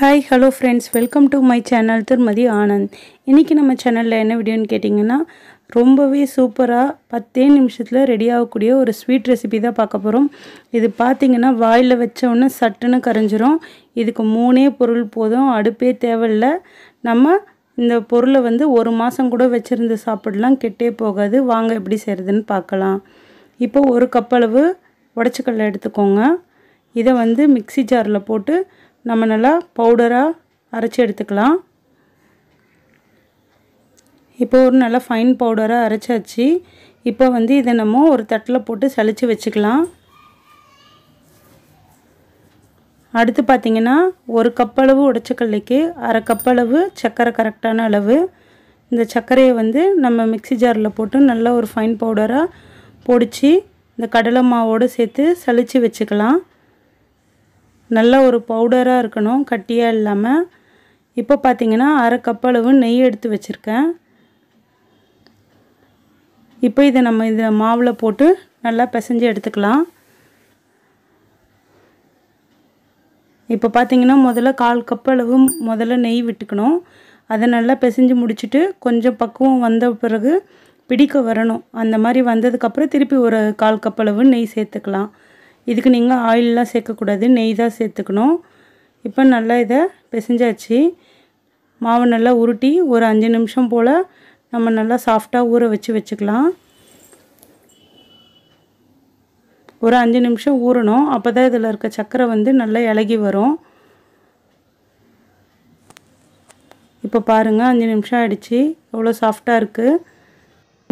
hi hello friends welcome to my channel திருமதி ஆனந்த் இன்றைக்கி நம்ம சேனலில் என்ன வீடியோன்னு கேட்டிங்கன்னா ரொம்பவே சூப்பராக பத்தே நிமிஷத்தில் ரெடி ஆகக்கூடிய ஒரு ஸ்வீட் ரெசிபி தான் பார்க்க போகிறோம் இது பார்த்திங்கன்னா வாயில் வச்சோன்னே சட்டுன்னு கரைஞ்சிரும் இதுக்கு மூணே பொருள் போதும் அடுப்பே தேவையில்லை நம்ம இந்த பொருளை வந்து ஒரு மாதம் கூட வச்சுருந்து சாப்பிடலாம் கெட்டே போகாது வாங்க எப்படி செய்கிறதுன்னு பார்க்கலாம் இப்போ ஒரு கப்பளவு உடச்சிக்கல்ல எடுத்துக்கோங்க இதை வந்து மிக்சி ஜாரில் போட்டு நம்ம நல்லா பவுடராக அரைச்சி எடுத்துக்கலாம் இப்போ ஒரு நல்லா ஃபைன் பவுடராக அரைச்சாச்சு இப்போ வந்து இதை நம்ம ஒரு தட்டில் போட்டு சளிச்சு வச்சுக்கலாம் அடுத்து பார்த்திங்கன்னா ஒரு கப்பளவு உடச்சக்கல்லைக்கு அரை கப்பளவு சர்க்கரை கரெக்டான அளவு இந்த சர்க்கரையை வந்து நம்ம மிக்சி ஜாரில் போட்டு நல்லா ஒரு ஃபைன் பவுடராக பொடிச்சு இந்த கடலை மாவோடு சேர்த்து சளிச்சு வச்சுக்கலாம் நல்ல ஒரு பவுடராக இருக்கணும் கட்டியாக இல்லாமல் இப்போ பார்த்திங்கன்னா அரை கப் அளவு நெய் எடுத்து வச்சுருக்கேன் இப்போ இதை நம்ம இதில் மாவில் போட்டு நல்லா பிசைஞ்சு எடுத்துக்கலாம் இப்போ பார்த்திங்கன்னா முதல்ல கால் கப் அளவு முதல்ல நெய் விட்டுக்கணும் அதை நல்லா பிசைஞ்சு முடிச்சுட்டு கொஞ்சம் பக்குவம் வந்த பிறகு பிடிக்க வரணும் அந்த மாதிரி வந்ததுக்கப்புறம் திருப்பி ஒரு கால் கப் அளவு நெய் சேர்த்துக்கலாம் இதுக்கு நீங்கள் ஆயிலெலாம் சேர்க்கக்கூடாது நெய் தான் சேர்த்துக்கணும் இப்போ நல்லா இதை பிசைஞ்சாச்சு மாவை நல்லா உருட்டி ஒரு அஞ்சு நிமிஷம் போல் நம்ம நல்லா சாஃப்டாக ஊற வச்சு வச்சுக்கலாம் ஒரு அஞ்சு நிமிஷம் ஊறணும் அப்போ தான் இதில் இருக்க சர்க்கரை வந்து நல்லா இலகி வரும் இப்போ பாருங்கள் அஞ்சு நிமிஷம் ஆகிடுச்சி எவ்வளோ சாஃப்டாக இருக்குது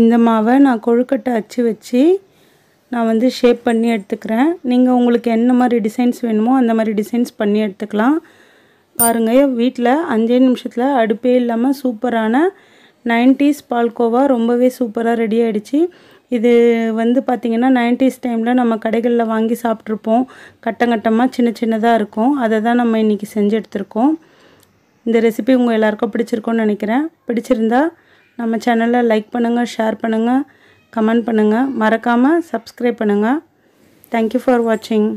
இந்த மாவை நான் கொழுக்கட்டை அச்சு வச்சு நான் வந்து ஷேப் பண்ணி எடுத்துக்கிறேன் நீங்கள் உங்களுக்கு என்ன மாதிரி டிசைன்ஸ் வேணுமோ அந்த மாதிரி டிசைன்ஸ் பண்ணி எடுத்துக்கலாம் பாருங்கள் வீட்டில் அஞ்சே நிமிஷத்தில் அடுப்பே இல்லாமல் சூப்பரான நைன்டிஸ் பால்கோவா ரொம்பவே சூப்பராக ரெடி ஆகிடுச்சு இது வந்து பார்த்திங்கன்னா நைன்டிஸ் டைமில் நம்ம கடைகளில் வாங்கி சாப்பிட்ருப்போம் கட்டங்கட்டமாக சின்ன சின்னதாக இருக்கும் அதை தான் நம்ம இன்றைக்கி செஞ்சு எடுத்துருக்கோம் இந்த ரெசிபி உங்கள் எல்லாருக்கும் பிடிச்சிருக்கோன்னு நினைக்கிறேன் பிடிச்சிருந்தா நம்ம சேனலில் லைக் பண்ணுங்கள் ஷேர் பண்ணுங்கள் கமெண்ட் பண்ணுங்கள் மறக்காமல் சப்ஸ்கிரைப் பண்ணுங்கள் தேங்க்யூ ஃபார் வாட்சிங்